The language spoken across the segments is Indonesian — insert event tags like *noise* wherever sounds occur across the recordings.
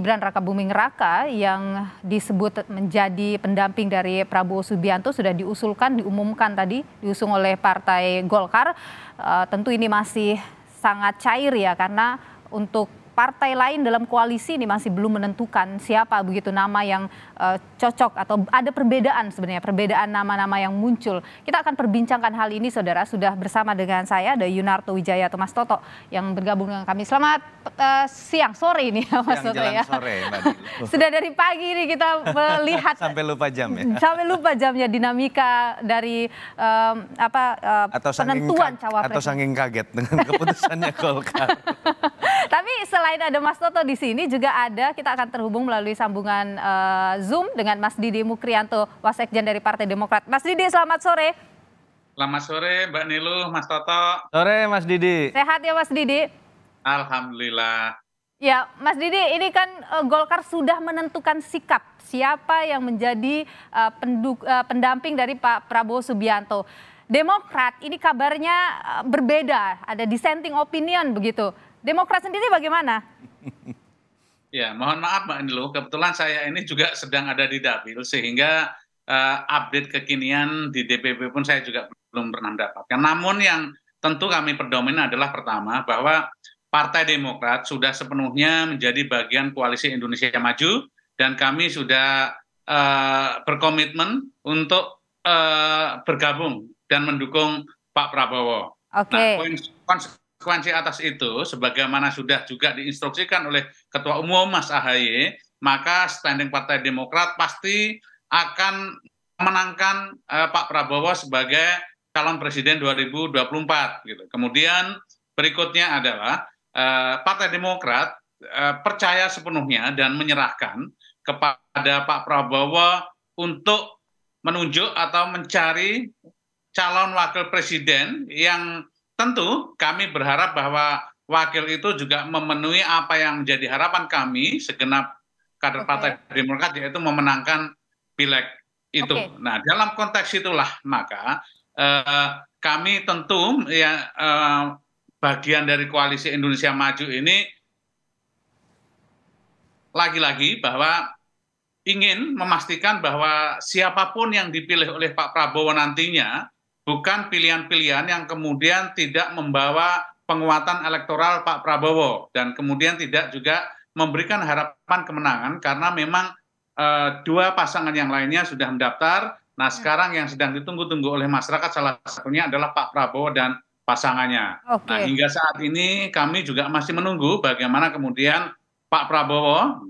Gibran Raka Buming Raka yang disebut menjadi pendamping dari Prabowo Subianto sudah diusulkan, diumumkan tadi, diusung oleh Partai Golkar. Uh, tentu ini masih sangat cair ya karena untuk partai lain dalam koalisi ini masih belum menentukan siapa begitu nama yang uh, cocok atau ada perbedaan sebenarnya perbedaan nama-nama yang muncul. Kita akan perbincangkan hal ini saudara sudah bersama dengan saya ada Yunarto Wijaya atau Mas Toto yang bergabung dengan kami. Selamat uh, siang sore ini *laughs* Mas Toto ya. Sore, *laughs* sudah dari pagi ini kita melihat *laughs* sampai lupa jam ya. Sampai lupa jamnya dinamika dari um, apa uh, atau penentuan cawapres atau saking kaget dengan keputusannya Golkar. Tapi selain selain ada Mas Toto di sini juga ada kita akan terhubung melalui sambungan uh, Zoom dengan Mas Didi Mukrianto, Wasekjen dari Partai Demokrat. Mas Didi, selamat sore. Selamat sore Mbak Nilu, Mas Toto. Sore Mas Didi. Sehat ya Mas Didi? Alhamdulillah. Ya, Mas Didi, ini kan uh, Golkar sudah menentukan sikap siapa yang menjadi uh, penduk, uh, pendamping dari Pak Prabowo Subianto. Demokrat ini kabarnya berbeda, ada dissenting opinion begitu. Demokrat sendiri bagaimana? *laughs* Ya, mohon maaf Mbak Nilo, kebetulan saya ini juga sedang ada di dapil sehingga uh, update kekinian di DPP pun saya juga belum pernah mendapatkan. Namun yang tentu kami perdomin adalah pertama bahwa Partai Demokrat sudah sepenuhnya menjadi bagian koalisi Indonesia Maju dan kami sudah uh, berkomitmen untuk uh, bergabung dan mendukung Pak Prabowo. Okay. Nah, poin konsekuensi atas itu, sebagaimana sudah juga diinstruksikan oleh Ketua Umum Mas Ahaye, maka standing Partai Demokrat pasti akan menangkan eh, Pak Prabowo sebagai calon presiden 2024. Gitu. Kemudian berikutnya adalah eh, Partai Demokrat eh, percaya sepenuhnya dan menyerahkan kepada Pak Prabowo untuk menunjuk atau mencari calon wakil presiden yang tentu kami berharap bahwa wakil itu juga memenuhi apa yang menjadi harapan kami segenap kader okay. Partai Demokrat yaitu memenangkan pileg itu. Okay. Nah, dalam konteks itulah maka eh, kami tentu ya eh, bagian dari koalisi Indonesia Maju ini lagi-lagi bahwa ingin memastikan bahwa siapapun yang dipilih oleh Pak Prabowo nantinya bukan pilihan-pilihan yang kemudian tidak membawa penguatan elektoral Pak Prabowo dan kemudian tidak juga memberikan harapan kemenangan karena memang e, dua pasangan yang lainnya sudah mendaftar. Nah, ya. sekarang yang sedang ditunggu-tunggu oleh masyarakat salah satunya adalah Pak Prabowo dan pasangannya. Okay. Nah, hingga saat ini kami juga masih menunggu bagaimana kemudian Pak Prabowo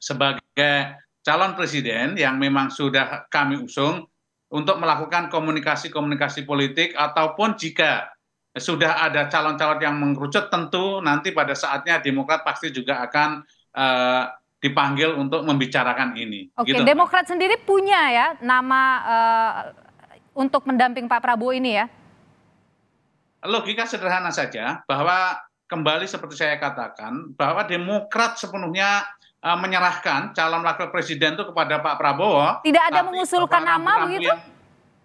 sebagai calon presiden yang memang sudah kami usung untuk melakukan komunikasi-komunikasi politik ataupun jika sudah ada calon-calon yang mengerucut tentu nanti pada saatnya Demokrat pasti juga akan uh, dipanggil untuk membicarakan ini. Oke, gitu. Demokrat sendiri punya ya nama uh, untuk mendamping Pak Prabowo ini ya? Logika sederhana saja bahwa kembali seperti saya katakan bahwa Demokrat sepenuhnya Eh, menyerahkan calon wakil presiden itu kepada Pak Prabowo. Tidak ada mengusulkan nama begitu?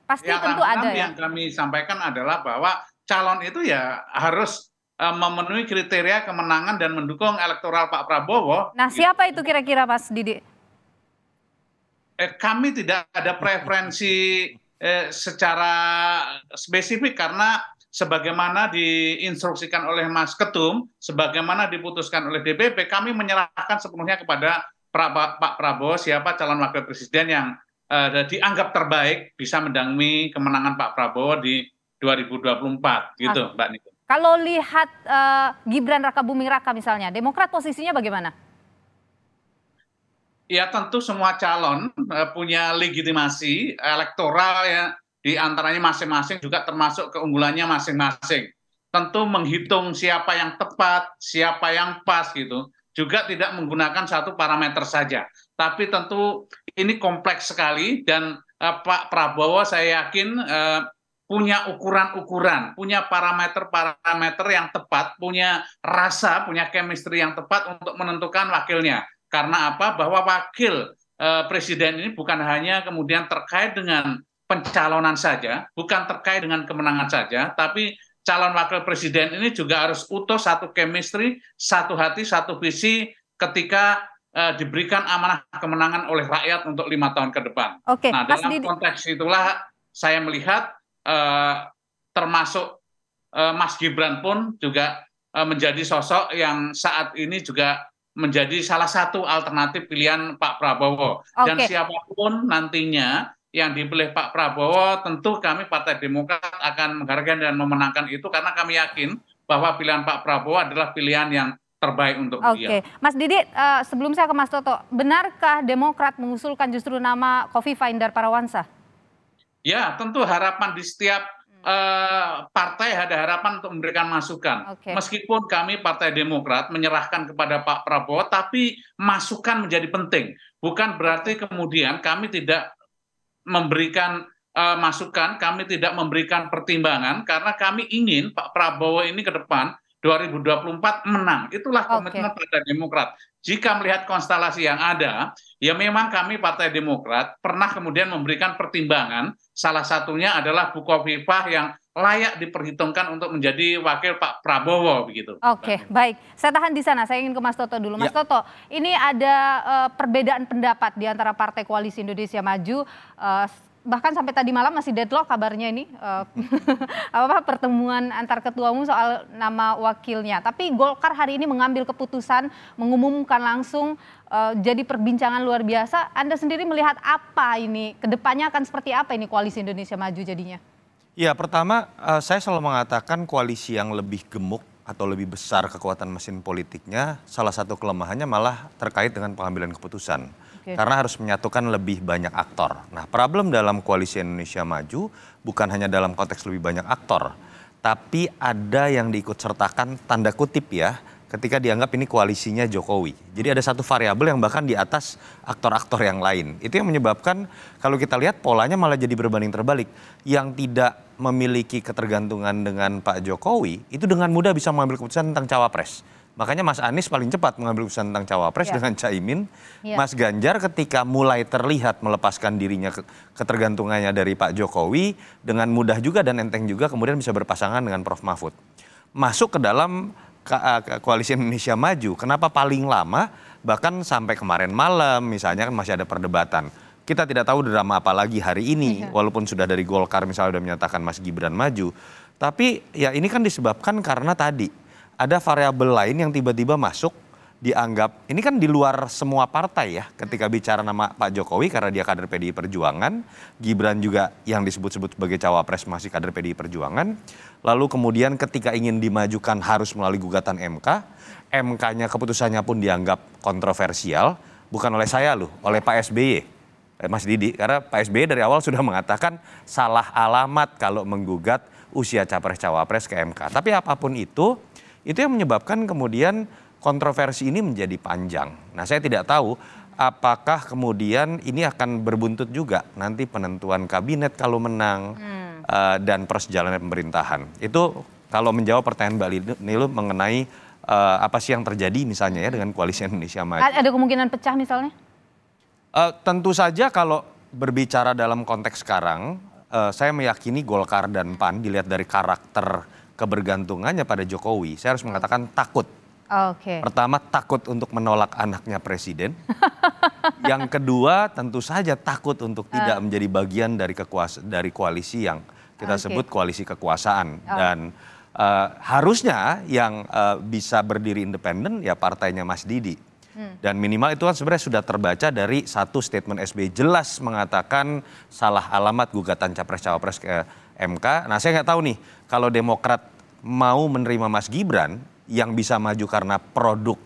Pasti ya, tentu ada ya. Yang kami sampaikan adalah bahwa calon itu ya harus eh, memenuhi kriteria kemenangan dan mendukung elektoral Pak Prabowo. Nah, gitu. siapa itu kira-kira Mas Didi? Eh, kami tidak ada preferensi eh, secara spesifik karena sebagaimana diinstruksikan oleh Mas Ketum, sebagaimana diputuskan oleh DPP, kami menyerahkan sepenuhnya kepada pra Pak Prabowo siapa calon wakil presiden yang uh, dianggap terbaik bisa mendangmi kemenangan Pak Prabowo di 2024 gitu, ah. Mbak Niko. Kalau lihat uh, Gibran Raka Buming Raka misalnya, Demokrat posisinya bagaimana? Ya tentu semua calon uh, punya legitimasi elektoral ya di antaranya masing-masing juga termasuk keunggulannya masing-masing. Tentu menghitung siapa yang tepat, siapa yang pas gitu. Juga tidak menggunakan satu parameter saja. Tapi tentu ini kompleks sekali dan eh, Pak Prabowo saya yakin eh, punya ukuran-ukuran, punya parameter-parameter yang tepat, punya rasa, punya chemistry yang tepat untuk menentukan wakilnya. Karena apa? Bahwa wakil eh, presiden ini bukan hanya kemudian terkait dengan pencalonan saja, bukan terkait dengan kemenangan saja, tapi calon wakil presiden ini juga harus utuh satu chemistry, satu hati, satu visi ketika uh, diberikan amanah kemenangan oleh rakyat untuk lima tahun ke depan. okay. nah Mas dalam Didi. konteks itulah saya melihat uh, termasuk uh, Mas Gibran pun juga uh, menjadi sosok yang saat ini juga menjadi salah satu alternatif pilihan Pak Prabowo okay. dan siapapun nantinya yang dipilih Pak Prabowo, tentu kami Partai Demokrat akan menghargai dan memenangkan itu karena kami yakin bahwa pilihan Pak Prabowo adalah pilihan yang terbaik untuk dia. Oke, Mas Didi, uh, eh, sebelum saya ke Mas Toto, benarkah Demokrat mengusulkan justru nama Kofi Indar Parawansa? Ya, tentu harapan di setiap uh, partai ada harapan untuk memberikan masukan. Okay. Meskipun kami Partai Demokrat menyerahkan kepada Pak Prabowo, tapi masukan menjadi penting. Bukan berarti kemudian kami tidak memberikan uh, masukan, kami tidak memberikan pertimbangan karena kami ingin Pak Prabowo ini ke depan 2024 menang. Itulah komitmen okay. Partai Demokrat. Jika melihat konstelasi yang ada, ya memang kami Partai Demokrat pernah kemudian memberikan pertimbangan. Salah satunya adalah Bukovifah yang layak diperhitungkan untuk menjadi wakil Pak Prabowo begitu. Oke, okay, baik. Saya tahan di sana. Saya ingin ke Mas Toto dulu. Mas ya. Toto, ini ada uh, perbedaan pendapat di antara Partai Koalisi Indonesia Maju uh, bahkan sampai tadi malam masih deadlock kabarnya ini uh, *laughs* apa pertemuan antar ketua umum soal nama wakilnya. Tapi Golkar hari ini mengambil keputusan mengumumkan langsung uh, jadi perbincangan luar biasa. Anda sendiri melihat apa ini? Kedepannya akan seperti apa ini koalisi Indonesia Maju jadinya? Ya pertama uh, saya selalu mengatakan koalisi yang lebih gemuk atau lebih besar kekuatan mesin politiknya, salah satu kelemahannya malah terkait dengan pengambilan keputusan. Okay. Karena harus menyatukan lebih banyak aktor. Nah, problem dalam koalisi Indonesia Maju bukan hanya dalam konteks lebih banyak aktor, tapi ada yang diikut sertakan tanda kutip ya, ketika dianggap ini koalisinya Jokowi. Jadi ada satu variabel yang bahkan di atas aktor-aktor yang lain. Itu yang menyebabkan kalau kita lihat polanya malah jadi berbanding terbalik. Yang tidak memiliki ketergantungan dengan Pak Jokowi itu dengan mudah bisa mengambil keputusan tentang cawapres. Makanya Mas Anies paling cepat mengambil keputusan tentang cawapres ya. dengan Caimin. Ya. Mas Ganjar ketika mulai terlihat melepaskan dirinya ke, ketergantungannya dari Pak Jokowi dengan mudah juga dan enteng juga kemudian bisa berpasangan dengan Prof Mahfud. Masuk ke dalam Eh, koalisi Indonesia Maju kenapa paling lama bahkan sampai kemarin malam misalnya kan masih ada perdebatan kita tidak tahu drama apa lagi hari ini iya. walaupun sudah dari Golkar misalnya sudah menyatakan Mas Gibran maju tapi ya ini kan disebabkan karena tadi ada variabel lain yang tiba-tiba masuk dianggap ini kan di luar semua partai ya ketika bicara nama Pak Jokowi karena dia kader PDI Perjuangan, Gibran juga yang disebut-sebut sebagai cawapres masih kader PDI Perjuangan. Lalu kemudian ketika ingin dimajukan harus melalui gugatan MK, MK-nya keputusannya pun dianggap kontroversial bukan oleh saya loh, oleh Pak SBY. Eh, Mas Didi, karena Pak SBY dari awal sudah mengatakan salah alamat kalau menggugat usia capres-cawapres ke MK. Tapi apapun itu, itu yang menyebabkan kemudian kontroversi ini menjadi panjang. Nah, saya tidak tahu apakah kemudian ini akan berbuntut juga nanti penentuan kabinet kalau menang hmm. uh, dan persejalanan pemerintahan. Itu kalau menjawab pertanyaan Mbak Nilu mengenai uh, apa sih yang terjadi misalnya ya dengan koalisi Indonesia Maju. Ada kemungkinan pecah misalnya? Uh, tentu saja kalau berbicara dalam konteks sekarang, uh, saya meyakini Golkar dan PAN dilihat dari karakter kebergantungannya pada Jokowi, saya harus mengatakan takut Okay. Pertama takut untuk menolak anaknya presiden. *laughs* yang kedua tentu saja takut untuk tidak ah. menjadi bagian dari kekuasa dari koalisi yang kita okay. sebut koalisi kekuasaan oh. dan uh, harusnya yang uh, bisa berdiri independen ya partainya Mas Didi. Hmm. Dan minimal itu kan sebenarnya sudah terbaca dari satu statement SBY jelas mengatakan salah alamat gugatan capres-cawapres ke MK. Nah saya nggak tahu nih kalau Demokrat mau menerima Mas Gibran yang bisa maju karena produk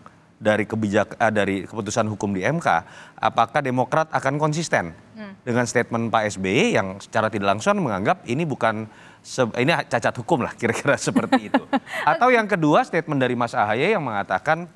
dari kebijak eh, dari keputusan hukum di MK, apakah Demokrat akan konsisten hmm. dengan statement Pak SBY e yang secara tidak langsung menganggap ini bukan ini cacat hukum lah *laughs* kira-kira seperti itu. *laughs* Atau yang kedua statement dari Mas Ahaye yang mengatakan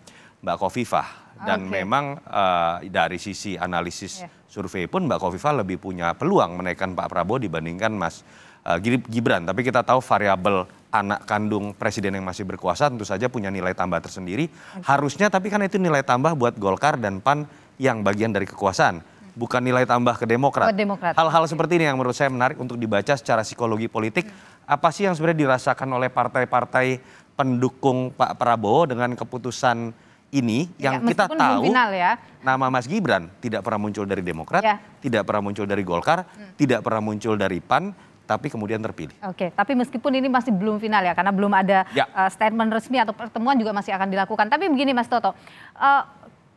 Mbak Kofifah dan okay. memang uh, dari sisi analisis yeah. survei pun Mbak Kofifah lebih punya peluang menaikkan Pak Prabowo dibandingkan Mas uh, Gibran. Tapi kita tahu variabel anak kandung presiden yang masih berkuasa tentu saja punya nilai tambah tersendiri. Harusnya tapi kan itu nilai tambah buat Golkar dan PAN yang bagian dari kekuasaan. Bukan nilai tambah ke Demokrat. Hal-hal seperti ini yang menurut saya menarik untuk dibaca secara psikologi politik. Hmm. Apa sih yang sebenarnya dirasakan oleh partai-partai pendukung Pak Prabowo dengan keputusan ini ya, yang kita tahu final ya. nama Mas Gibran tidak pernah muncul dari Demokrat, ya. tidak pernah muncul dari Golkar, hmm. tidak pernah muncul dari PAN, tapi kemudian terpilih. Oke, tapi meskipun ini masih belum final ya, karena belum ada ya. uh, statement resmi atau pertemuan juga masih akan dilakukan. Tapi begini Mas Toto, uh,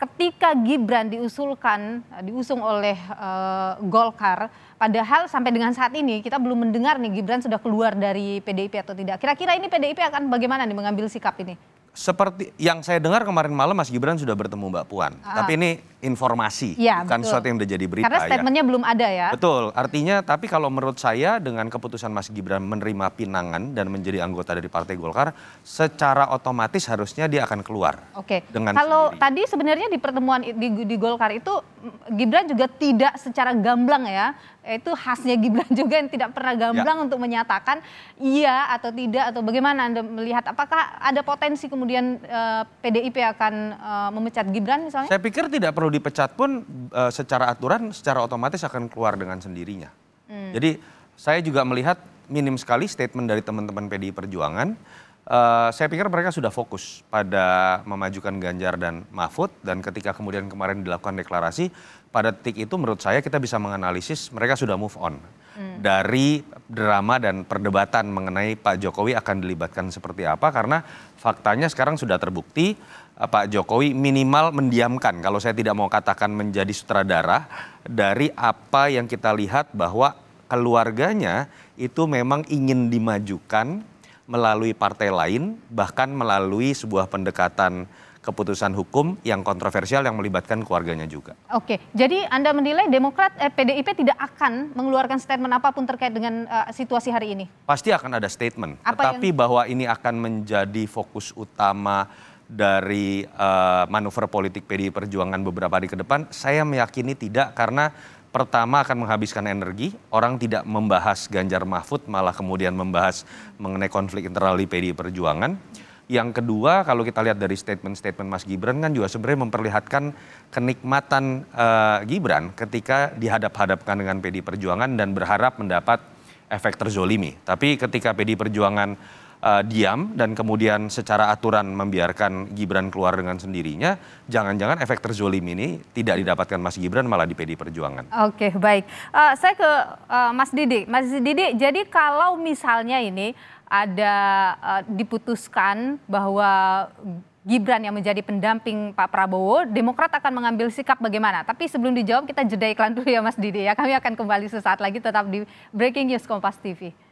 ketika Gibran diusulkan, eh, diusung oleh uh, Golkar, padahal sampai dengan saat ini kita belum mendengar nih Gibran sudah keluar dari PDIP atau tidak. Kira-kira ini PDIP akan bagaimana nih mengambil sikap ini? seperti yang saya dengar kemarin malam Mas Gibran sudah bertemu Mbak Puan. Ah. Tapi ini informasi, ya, bukan betul. sesuatu yang sudah jadi berita. Karena ya. statementnya ya. belum ada ya. Betul, artinya tapi kalau menurut saya dengan keputusan Mas Gibran menerima pinangan dan menjadi anggota dari Partai Golkar, secara otomatis harusnya dia akan keluar. Oke. Dengan kalau sendiri. tadi sebenarnya di pertemuan di, di Golkar itu Gibran juga tidak secara gamblang ya Eh, itu khasnya Gibran *laughs* juga yang tidak pernah ya. gamblang ya. untuk menyatakan iya atau tidak atau bagaimana Anda melihat apakah ada potensi kemudian uh, eh, PDIP akan uh, memecat Gibran misalnya? Saya pikir tidak perlu dipecat pun uh, secara aturan secara otomatis akan keluar dengan sendirinya. Hmm. Jadi saya juga melihat minim sekali statement dari teman-teman PDI Perjuangan Eh, saya pikir mereka sudah fokus pada memajukan Ganjar dan Mahfud dan ketika kemudian kemarin dilakukan deklarasi pada titik itu menurut saya kita bisa menganalisis mereka sudah move on hmm. dari drama dan perdebatan mengenai Pak Jokowi akan dilibatkan seperti apa karena faktanya sekarang sudah terbukti eh, Pak Jokowi minimal mendiamkan kalau saya tidak mau katakan menjadi sutradara dari apa yang kita lihat bahwa keluarganya itu memang ingin dimajukan melalui partai lain, bahkan melalui sebuah pendekatan keputusan hukum yang kontroversial yang melibatkan keluarganya juga. Oke, jadi Anda menilai Demokrat eh, PDIP tidak akan mengeluarkan statement apapun terkait dengan uh, situasi hari ini? Pasti akan ada statement, Apa tetapi yang... bahwa ini akan menjadi fokus utama dari uh, manuver politik PDI Perjuangan beberapa hari ke depan, saya meyakini tidak karena pertama akan menghabiskan energi, orang tidak membahas Ganjar Mahfud, malah kemudian membahas mengenai konflik internal di PDI Perjuangan. Yang kedua, kalau kita lihat dari statement-statement Mas Gibran kan juga sebenarnya memperlihatkan kenikmatan uh, Gibran ketika dihadap-hadapkan dengan PDI Perjuangan dan berharap mendapat efek terzolimi. Tapi ketika PDI Perjuangan uh, diam dan kemudian secara aturan membiarkan Gibran keluar dengan sendirinya, jangan-jangan efek terzolim ini tidak didapatkan Mas Gibran malah di PD Perjuangan. Oke, baik. Uh, saya ke uh, Mas Didi. Mas Didi, jadi kalau misalnya ini ada uh, diputuskan bahwa Gibran yang menjadi pendamping Pak Prabowo, Demokrat akan mengambil sikap bagaimana? Tapi sebelum dijawab kita jeda iklan dulu ya Mas Didi ya. Kami akan kembali sesaat lagi tetap di Breaking News Kompas TV.